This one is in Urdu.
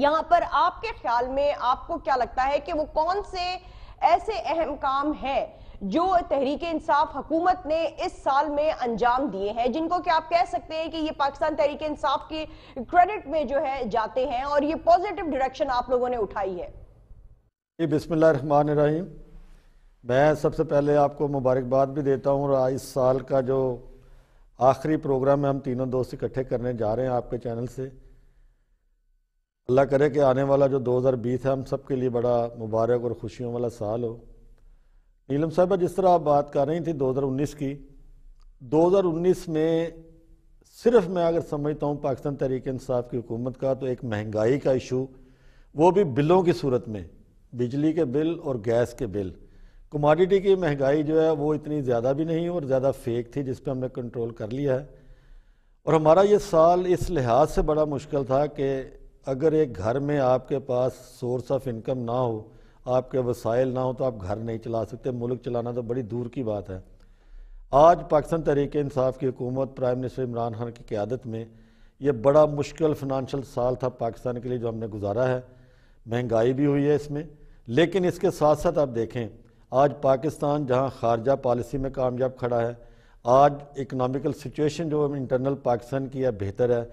یہاں پر آپ کے خیال میں آپ کو کیا لگتا ہے کہ وہ کون سے ایسے اہم کام ہیں جو تحریک انصاف حکومت نے اس سال میں انجام دیے ہیں جن کو کہ آپ کہہ سکتے ہیں کہ یہ پاکستان تحریک انصاف کریڈٹ میں جو ہے جاتے ہیں اور یہ پوزیٹیو ڈائریکشن آپ لوگوں نے اٹھائی ہے جی، بسم اللہ الرحمن الرحیم میں سب سے پہلے آپ کو مبارکباد بھی دیتا ہوں اس سال کا جو آخری پروگرام میں ہم تینوں دوست اکٹھے کرنے جا رہے ہیں آپ کے چینل سے اللہ کرے کہ آنے والا جو دو ہزار بیس ہے ہم سب کے لیے بڑا مبارک اور خوشیوں والا سال ہو نیلم صاحبہ جس طرح آپ بات کر رہی تھیں دو ہزار انیس کی دو ہزار انیس میں صرف میں اگر سمجھتا ہوں پاکستان تحریک انصاف کی حکومت کا تو ایک مہنگائی کا ایشو وہ بھی بلوں کی صورت میں بجلی کے بل اور گیس کے بل کماڈیٹی کی مہنگائی جو ہے وہ اتنی زیادہ بھی نہیں اور زیادہ فیک تھی جس پہ ہم نے کنٹرول کر لیا ہے اور ہمارا یہ سال اس لحاظ سے بڑا مشکل تھا کہ اگر ایک گھر میں آپ کے پاس سورس آف انکم نہ ہو آپ کے وسائل نہ ہو تو آپ گھر نہیں چلا سکتے ملک چلانا تو بڑی دور کی بات ہے آج پاکستان تحریک انصاف کی حکومت پرائم منسٹر عمران خان کی قیادت میں یہ بڑا مشکل فنانشل سال تھا پاکستان کے لیے جو ہم نے گزارا ہے مہنگائی بھی ہوئی ہے اس میں لیکن اس کے ساتھ ساتھ آپ دیکھیں آج پاکستان جہاں خارجہ پالیسی میں کامیاب کھڑا ہے آج اکنامیکل سچویشن جو انٹرنل پاکستان کی ہے بہتر ہے